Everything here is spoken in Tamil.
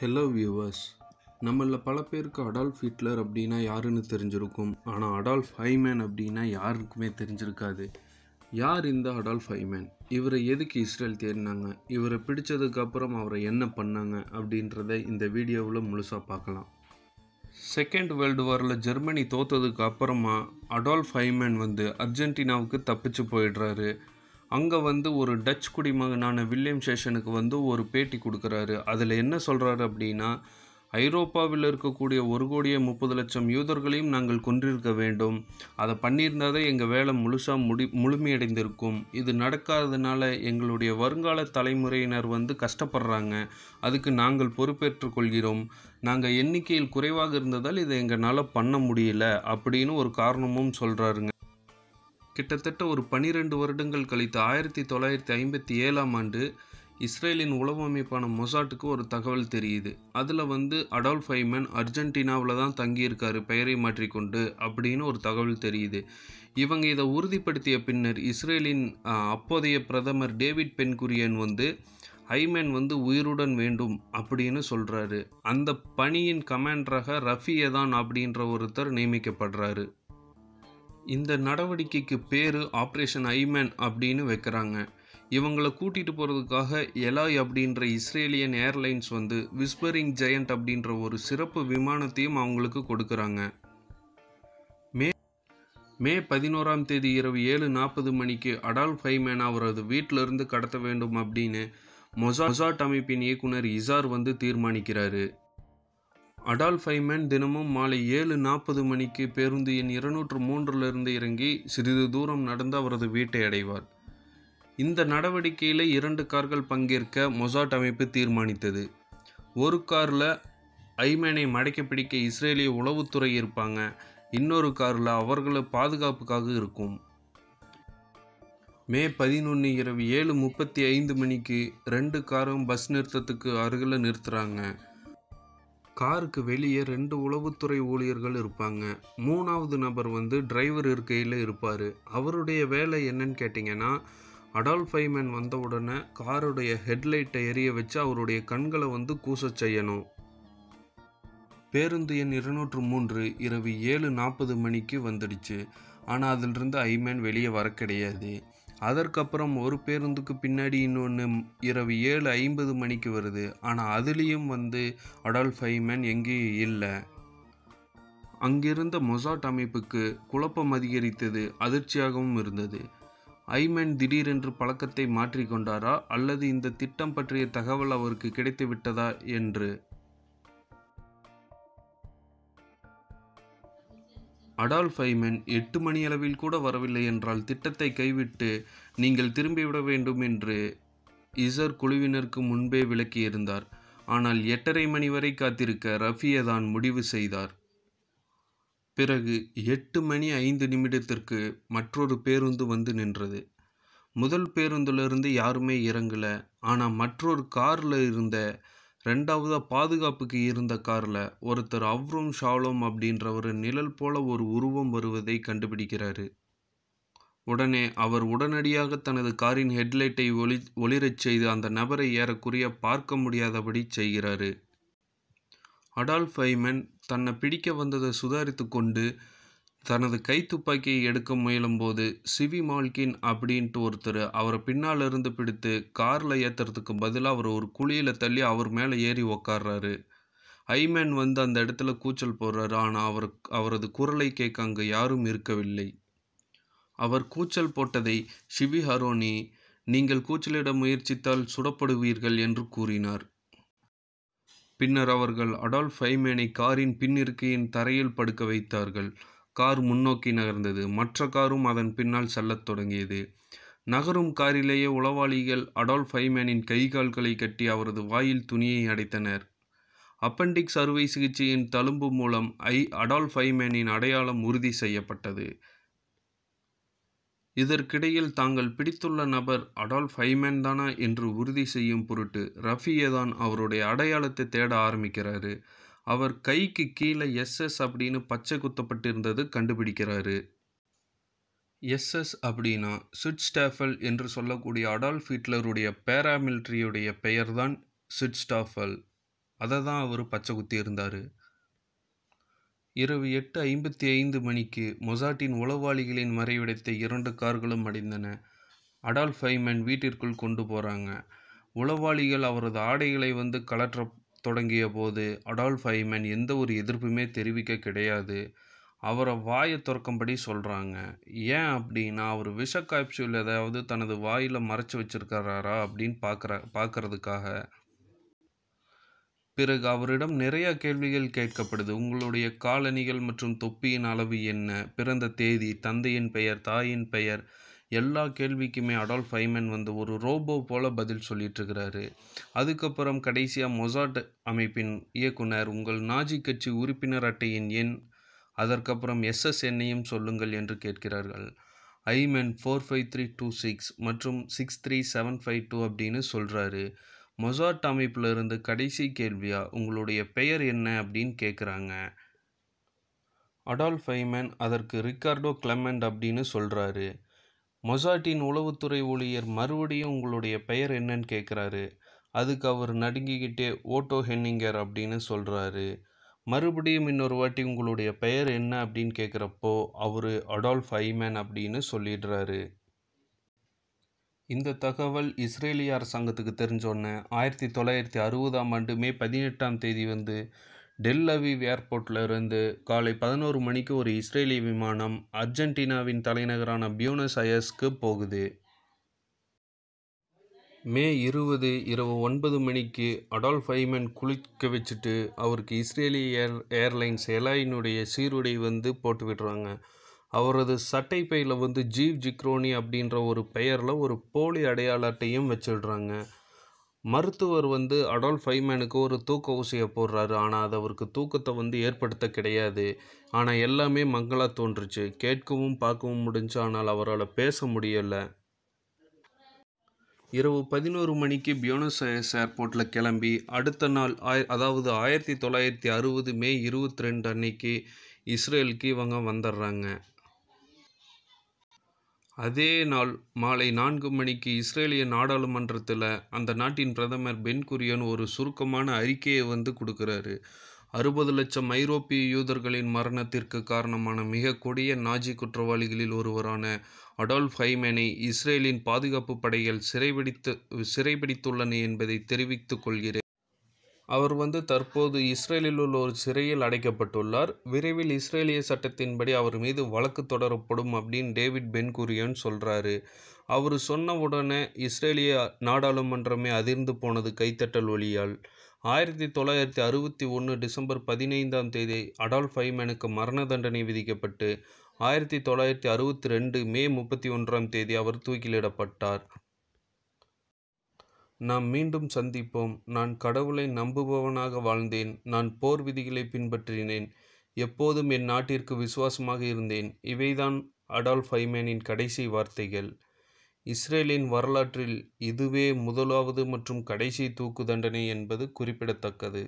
ஹலோ வியூவர்ஸ் நம்மளில் பல பேருக்கு அடால்ஃப் ஹிட்லர் அப்படின்னா யாருன்னு தெரிஞ்சிருக்கும் ஆனால் அடால்ஃப் ஹைமேன் அப்படின்னா யாருக்குமே தெரிஞ்சிருக்காது யார் இந்த அடால்ஃப் ஹைமேன் இவரை எதுக்கு இஸ்ரேல் தேடினாங்க இவரை பிடிச்சதுக்கு அப்புறம் அவரை என்ன பண்ணாங்க அப்படின்றத இந்த வீடியோவில் முழுசாக பார்க்கலாம் செகண்ட் வேர்ல்டு வாரில் ஜெர்மனி தோத்ததுக்கு அப்புறமா அடால்ஃப் ஹைமேன் வந்து அர்ஜென்டினாவுக்கு தப்பிச்சு போயிடுறாரு அங்கே வந்து ஒரு டச் குடிமகனான வில்லியம் ஷேஷனுக்கு வந்து ஒரு பேட்டி கொடுக்குறாரு அதில் என்ன சொல்கிறாரு அப்படின்னா ஐரோப்பாவில் இருக்கக்கூடிய ஒரு கோடியே முப்பது லட்சம் யூதர்களையும் நாங்கள் கொன்றிருக்க வேண்டும் அதை பண்ணியிருந்தால் தான் எங்கள் வேலை முழுசாக முடி முழுமையடைந்திருக்கும் இது நடக்காததுனால எங்களுடைய வருங்கால தலைமுறையினர் வந்து கஷ்டப்படுறாங்க அதுக்கு நாங்கள் பொறுப்பேற்றுக் கொள்கிறோம் நாங்கள் எண்ணிக்கையில் குறைவாக இருந்ததால் இதை எங்களால் பண்ண முடியல அப்படின்னு ஒரு காரணமும் சொல்கிறாருங்க கிட்டத்தட்ட ஒரு பனிரெண்டு வருடங்கள் கழித்து ஆயிரத்தி தொள்ளாயிரத்தி ஐம்பத்தி ஏழாம் ஆண்டு இஸ்ரேலின் உளவு அமைப்பான மொசாட்டுக்கு ஒரு தகவல் தெரியுது அதில் வந்து அடால்ஃப் ஐமன் அர்ஜென்டினாவில் தான் தங்கியிருக்காரு பெயரை மாற்றிக்கொண்டு அப்படின்னு ஒரு தகவல் தெரியுது இவங்க இதை உறுதிப்படுத்திய பின்னர் இஸ்ரேலின் அப்போதைய பிரதமர் டேவிட் பென்குரியன் வந்து ஐமேன் வந்து உயிருடன் வேண்டும் அப்படின்னு சொல்கிறாரு அந்த பணியின் கமாண்டராக ரஃபியதான் அப்படின்ற ஒருத்தர் நியமிக்கப்படுறாரு இந்த நடவடிக்கைக்கு பேர் ஆப்ரேஷன் ஐமேன் அப்படின்னு வைக்கிறாங்க இவங்களை கூட்டிகிட்டு போகிறதுக்காக எலாய் அப்படின்ற இஸ்ரேலியன் ஏர்லைன்ஸ் வந்து விஸ்பரிங் ஜெயண்ட் அப்படின்ற ஒரு சிறப்பு விமானத்தையும் அவங்களுக்கு கொடுக்குறாங்க மே மே பதினோராம் தேதி இரவு ஏழு நாற்பது மணிக்கு அடால் ஃபைமேன் அவரது வீட்டிலிருந்து கடத்த வேண்டும் அப்படின்னு மொசா மொசாட் அமைப்பின் இயக்குனர் இசார் வந்து தீர்மானிக்கிறாரு அடால் ஃபைமேன் தினமும் மாலை ஏழு நாற்பது மணிக்கு பேருந்து எண் இருநூற்று மூன்றிலிருந்து இறங்கி சிறிது தூரம் நடந்து அவரது வீட்டை அடைவார் இந்த நடவடிக்கையில் இரண்டு கார்கள் பங்கேற்க மொசாட் அமைப்பு தீர்மானித்தது ஒரு காரில் ஐமேனை மடக்கி பிடிக்க இஸ்ரேலிய உளவுத்துறை இருப்பாங்க இன்னொரு காரில் அவர்களை பாதுகாப்புக்காக இருக்கும் மே பதினொன்று இரவு ஏழு முப்பத்தி ஐந்து மணிக்கு ரெண்டு காரும் பஸ் நிறுத்தத்துக்கு அருகில் நிறுத்துகிறாங்க காருக்கு வெளியே ரெண்டு உளவுத்துறை ஊழியர்கள் இருப்பாங்க மூணாவது நபர் வந்து டிரைவர் இருக்கையில் இருப்பார் அவருடைய வேலை என்னன்னு கேட்டிங்கன்னா அடால்ஃப் ஃபைமேன் வந்த உடனே காருடைய ஹெட்லைட்டை எரிய வச்சு அவருடைய கண்களை வந்து கூச செய்யணும் பேருந்து எண் இருநூற்று மூன்று இரவு ஏழு நாற்பது மணிக்கு வந்துடுச்சு ஆனால் அதிலிருந்து ஐமேன் வெளியே வர கிடையாது அதற்கப்புறம் ஒரு பேருந்துக்கு பின்னாடி இன்னொன்று இரவு ஏழு ஐம்பது மணிக்கு வருது ஆனால் அதுலேயும் வந்து அடால்ஃப் ஐமன் எங்கேயும் இல்லை அங்கிருந்த மொசாட் அமைப்புக்கு குழப்பம் அதிகரித்தது அதிர்ச்சியாகவும் இருந்தது ஐமேன் திடீரென்று பழக்கத்தை மாற்றிக்கொண்டாரா அல்லது இந்த திட்டம் பற்றிய தகவல் அவருக்கு கிடைத்து விட்டதா என்று அடால்ஃப் ஐமென் எட்டு மணியளவில் கூட வரவில்லை என்றால் திட்டத்தை கைவிட்டு நீங்கள் திரும்பிவிட வேண்டும் என்று இசர் குழுவினருக்கு முன்பே விளக்கியிருந்தார் ஆனால் எட்டரை மணி வரை காத்திருக்க ரஃபியதான் தான் முடிவு செய்தார் பிறகு எட்டு மணி ஐந்து நிமிடத்திற்கு மற்றொரு பேருந்து வந்து நின்றது முதல் பேருந்துலேருந்து யாருமே இறங்கலை ஆனால் மற்றொரு காரில் இருந்த ரெண்டாவதாக பாதுகாப்புக்கு இருந்த காரில் ஒருத்தர் அவ்ரோம் ஷாலோம் அப்படின்றவர் நிழல் போல ஒரு உருவம் வருவதை கண்டுபிடிக்கிறாரு உடனே அவர் உடனடியாக தனது காரின் ஹெட்லைட்டை ஒளி ஒளிரச் செய்து அந்த நபரை ஏறக்குறைய பார்க்க முடியாதபடி செய்கிறாரு அடால்ஃபைமன் தன்னை பிடிக்க வந்ததை சுதாரித்து கொண்டு தனது கைத்துப்பாக்கியை எடுக்க முயலும்போது சிவி மால்கின் அப்படின்ட்டு ஒருத்தர் அவரை பின்னால் இருந்து பிடித்து காரில் ஏற்றுறதுக்கு பதிலாக அவர் ஒரு குழியில் தள்ளி அவர் மேலே ஏறி உக்காடுறாரு ஐமேன் வந்து அந்த இடத்துல கூச்சல் போடுறாரு ஆனால் அவர் அவரது குரலை கேட்க அங்கு யாரும் இருக்கவில்லை அவர் கூச்சல் போட்டதை சிவி ஹரோனி நீங்கள் கூச்சலிட முயற்சித்தால் சுடப்படுவீர்கள் என்று கூறினார் பின்னர் அவர்கள் அடால்ஃப் ஐமேனை காரின் பின்னிருக்கையின் தரையில் படுக்க வைத்தார்கள் கார் முன்னோக்கி நகர்ந்தது. மற்ற காரும் அதன் பின்னால் செல்லத் தொடங்கியது. நகரும் காரிலேயே உளவாளிகள் அடால்ப் ஃபைமேனின் கை, கால்களை கட்டி அவரது வாயில் துணியை அடைத்தனர். அப்பெண்டிக்ஸ் அறுவை சிகிச்சையின் தழும்பு மூலம் ஐ அடால்ப் ஃபைமேனின் அடையாளம் உறுதி செய்யப்பட்டது. இதற்கிடையில் தாங்கள் பிடித்துள்ள நபர் அடால்ப் ஐமேன் தானா என்று உறுதி செய்யும் பொருட்டு ரஃபியே தான் அவருடைய அடையாளத்தை தேட ஆரம்பிக்கிறாரு. அவர் கைக்கு கீழே எஸ்எஸ் அப்படின்னு பச்சை குத்தப்பட்டிருந்தது கண்டுபிடிக்கிறாரு எஸ்எஸ் அப்படின்னா ஸ்டாஃபல் என்று சொல்லக்கூடிய அடால்ஃப் ஹிட்லருடைய பேராமிலிட்ரியுடைய பெயர் தான் சுட்ஸ்டாஃபல் அதை தான் அவர் பச்சை குத்தி இருந்தார் இரவு எட்டு ஐம்பத்தி ஐந்து மணிக்கு மொசாட்டின் உளவாளிகளின் மறைவிடத்தை இரண்டு கார்களும் அடைந்தன அடால்ஃப் ஐமன் வீட்டிற்குள் கொண்டு போகிறாங்க உளவாளிகள் அவரது ஆடைகளை வந்து கலற்ற தொடங்கியபோது அடால்ஃப் ஐமேன் எந்த ஒரு எதிர்ப்புமே தெரிவிக்க கிடையாது அவரை வாயை துறக்கும்படி சொல்கிறாங்க ஏன் அப்படின்னா அவர் விஷ காப்சியூல் ஏதாவது தனது வாயில் மறைச்சி வச்சிருக்கிறாரா அப்படின்னு பார்க்குற பார்க்குறதுக்காக பிறகு அவரிடம் நிறைய கேள்விகள் கேட்கப்படுது உங்களுடைய காலணிகள் மற்றும் தொப்பியின் அளவு என்ன பிறந்த தேதி தந்தையின் பெயர் தாயின் பெயர் எல்லா கேள்விக்குமே அடால் ஃபைமன் வந்து ஒரு ரோபோ போல் பதில் சொல்லிகிட்ருக்கிறாரு அதுக்கப்புறம் கடைசியாக மொசாட் அமைப்பின் இயக்குனர் உங்கள் நாஜி கட்சி உறுப்பினர் அட்டையின் எண் அதற்கப்புறம் எஸ்எஸ் எண்ணையும் சொல்லுங்கள் என்று கேட்கிறார்கள் மென் four five three two six மற்றும் six three seven five two அப்படின்னு சொல்கிறாரு மொசாட் அமைப்பில் இருந்து கடைசி கேள்வியாக உங்களுடைய பெயர் என்ன அப்படின்னு கேட்குறாங்க அடால்ஃப் ஐமன் அதற்கு ரிக்கார்டோ கிளமெண்ட் அப்படின்னு சொல்கிறாரு மொசாட்டின் உளவுத்துறை ஊழியர் மறுபடியும் உங்களுடைய பெயர் என்னன்னு கேட்குறாரு அதுக்கு அவர் நடுங்கிக்கிட்டே ஓட்டோ ஹென்னிங்கர் அப்படின்னு சொல்கிறாரு மறுபடியும் இன்னொரு வாட்டி உங்களுடைய பெயர் என்ன அப்படின்னு கேட்குறப்போ அவர் அடால்ஃப் ஐமேன் அப்படின்னு சொல்லிடுறாரு இந்த தகவல் இஸ்ரேலிய அரசாங்கத்துக்கு தெரிஞ்சோன்னே ஆயிரத்தி தொள்ளாயிரத்தி அறுபதாம் ஆண்டு மே பதினெட்டாம் தேதி வந்து டெல் அவீவ் ஏர்போர்ட்டிலிருந்து காலை பதினோரு மணிக்கு ஒரு இஸ்ரேலிய விமானம் அர்ஜென்டினாவின் தலைநகரான பியூனஸ் அயர்ஸ்க்கு போகுது மே இருபது இரவு ஒன்பது மணிக்கு அடால்ஃப் ஐமன் குளிக்க வச்சுட்டு அவருக்கு இஸ்ரேலிய ஏர் ஏர்லைன்ஸ் எலாயினுடைய சீருடை வந்து போட்டு விடுறாங்க அவரது சட்டை பையில் வந்து ஜீவ் ஜிக்ரோனி அப்படின்ற ஒரு பெயரில் ஒரு போலி அடையாள அட்டையும் வச்சிடுறாங்க மருத்துவர் வந்து அடால்ஃப் ஃபைமேனுக்கு ஒரு தூக்க ஊசியை போடுறாரு ஆனால் அது அவருக்கு தூக்கத்தை வந்து ஏற்படுத்த கிடையாது ஆனால் எல்லாமே மங்களாக தோன்றுச்சு கேட்கவும் பார்க்கவும் முடிஞ்சு ஆனால் அவரால் பேச முடியலை இரவு பதினோரு மணிக்கு பியோனஸ் ஐஎஸ் ஏர்போர்ட்டில் கிளம்பி அடுத்த நாள் ஆய் அதாவது ஆயிரத்தி தொள்ளாயிரத்தி அறுபது மே இருபத்தி ரெண்டு அன்னைக்கு இஸ்ரேலுக்கு இவங்க வந்துடுறாங்க அதே நாள் மாலை நான்கு மணிக்கு இஸ்ரேலிய நாடாளுமன்றத்தில் அந்த நாட்டின் பிரதமர் பென்குரியன் ஒரு சுருக்கமான அறிக்கையை வந்து கொடுக்குறாரு அறுபது லட்சம் ஐரோப்பிய யூதர்களின் மரணத்திற்கு காரணமான மிக கொடிய நாஜி குற்றவாளிகளில் ஒருவரான அடால்ஃப் ஹைமேனை இஸ்ரேலின் பாதுகாப்பு படைகள் சிறைபிடித்து சிறைபிடித்துள்ளன என்பதை தெரிவித்துக் கொள்கிறேன் அவர் வந்து தற்போது இஸ்ரேலில் உள்ள ஒரு சிறையில் அடைக்கப்பட்டுள்ளார் விரைவில் இஸ்ரேலிய சட்டத்தின்படி அவர் மீது வழக்கு தொடரப்படும் அப்படின்னு டேவிட் பென்குரியன் சொல்கிறாரு அவர் சொன்ன உடனே இஸ்ரேலிய நாடாளுமன்றமே அதிர்ந்து போனது கைத்தட்டல் ஒளியால் ஆயிரத்தி தொள்ளாயிரத்தி அறுபத்தி ஒன்று டிசம்பர் பதினைந்தாம் தேதி அடால்ஃப் ஐமனுக்கு மரண தண்டனை விதிக்கப்பட்டு ஆயிரத்தி தொள்ளாயிரத்தி அறுபத்தி ரெண்டு மே முப்பத்தி ஒன்றாம் தேதி அவர் தூக்கிலிடப்பட்டார் நாம் மீண்டும் சந்திப்போம் நான் கடவுளை நம்புபவனாக வாழ்ந்தேன் நான் போர் விதிகளை பின்பற்றினேன் எப்போதும் என் நாட்டிற்கு விசுவாசமாக இருந்தேன் இவைதான் அடால்ஃப் ஐமேனின் கடைசி வார்த்தைகள் இஸ்ரேலின் வரலாற்றில் இதுவே முதலாவது மற்றும் கடைசி தூக்கு தண்டனை என்பது குறிப்பிடத்தக்கது